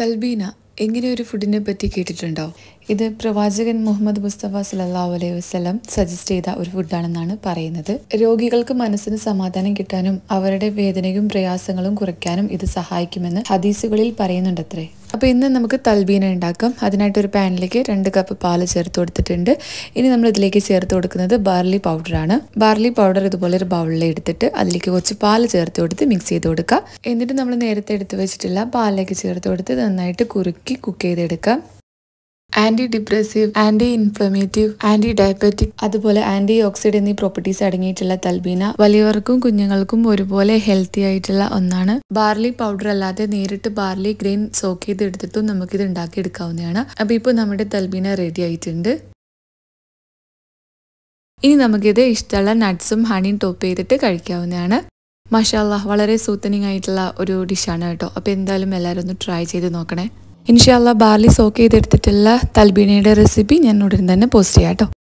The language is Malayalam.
തൽബീന എങ്ങനെ ഒരു ഫുഡിനെ പറ്റി കേട്ടിട്ടുണ്ടോ ഇത് പ്രവാചകൻ മുഹമ്മദ് മുസ്തഫ സല്ലാ അലൈഹി വസ്ലം സജസ്റ്റ് ചെയ്ത ഒരു ഫുഡാണെന്നാണ് പറയുന്നത് രോഗികൾക്ക് മനസ്സിന് സമാധാനം കിട്ടാനും അവരുടെ വേദനയും പ്രയാസങ്ങളും കുറയ്ക്കാനും ഇത് സഹായിക്കുമെന്ന് ഹദീസുകളിൽ പറയുന്നുണ്ടത്രേ അപ്പോൾ ഇന്ന് നമുക്ക് തൽബീന ഉണ്ടാക്കാം അതിനായിട്ട് ഒരു പാനിലേക്ക് രണ്ട് കപ്പ് പാൽ ചേർത്ത് കൊടുത്തിട്ടുണ്ട് ഇനി നമ്മൾ ഇതിലേക്ക് ചേർത്ത് കൊടുക്കുന്നത് ബാർലി പൗഡറാണ് ബാർലി പൗഡർ ഇതുപോലെ ഒരു ബൗളിൽ എടുത്തിട്ട് അതിലേക്ക് കുറച്ച് പാൽ ചേർത്ത് കൊടുത്ത് മിക്സ് ചെയ്ത് കൊടുക്കുക എന്നിട്ട് നമ്മൾ നേരത്തെ എടുത്ത് വെച്ചിട്ടുള്ള പാലിലേക്ക് ചേർത്ത് കൊടുത്ത് നന്നായിട്ട് കുറുക്കി കുക്ക് ചെയ്തെടുക്കാം anti depressive anti inflammative anti diabetic അതുപോലെ ആന്റി ഓക്സിഡന്റ് എന്നീ പ്രോപ്പർട്ടീസ് അടങ്ങിയിട്ടുള്ള തൽബീന വലിയവർക്കും കുഞ്ഞുങ്ങൾക്കും ഒരുപോലെ ഹെൽത്തി ആയിട്ടുള്ള ഒന്നാണ് ബാർലി പൗഡർ അല്ലാതെ നേരിട്ട് ബാർലി ഗ്രെയിൻ സോക്ക് ചെയ്ത് നമുക്കിത് ഉണ്ടാക്കി എടുക്കാവുന്നതാണ് അപ്പോൾ ഇപ്പോൾ നമ്മുടെ തൽബീന റെഡി ആയിട്ടുണ്ട് ഇനി നമുക്കിത് ഇഷ്ടമുള്ള നട്ട്സും ഹണിയും ടോപ്പ് ചെയ്തിട്ട് കഴിക്കാവുന്നതാണ് മഷാല്ല വളരെ സൂത്തനിങ് ആയിട്ടുള്ള ഒരു ഡിഷാണ് കേട്ടോ അപ്പോൾ എന്തായാലും എല്ലാവരും ഒന്ന് ട്രൈ ചെയ്ത് നോക്കണേ ഇൻഷാല്ല ബാർലി സോക്ക് ചെയ്തെടുത്തിട്ടുള്ള തൽബീനയുടെ റെസിപ്പി ഞാൻ ഉടൻ തന്നെ പോസ്റ്റ് ചെയ്യാം കേട്ടോ